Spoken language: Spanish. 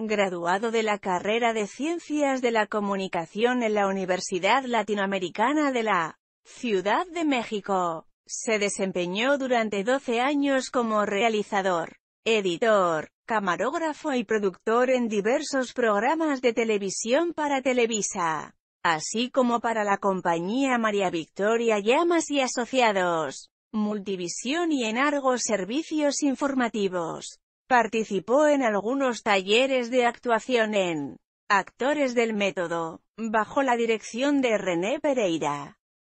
graduado de la carrera de Ciencias de la Comunicación en la Universidad Latinoamericana de la Ciudad de México. Se desempeñó durante 12 años como realizador, editor, camarógrafo y productor en diversos programas de televisión para Televisa, así como para la compañía María Victoria Llamas y Asociados, Multivisión y en Servicios Informativos. Participó en algunos talleres de actuación en Actores del Método, bajo la dirección de René Pereira.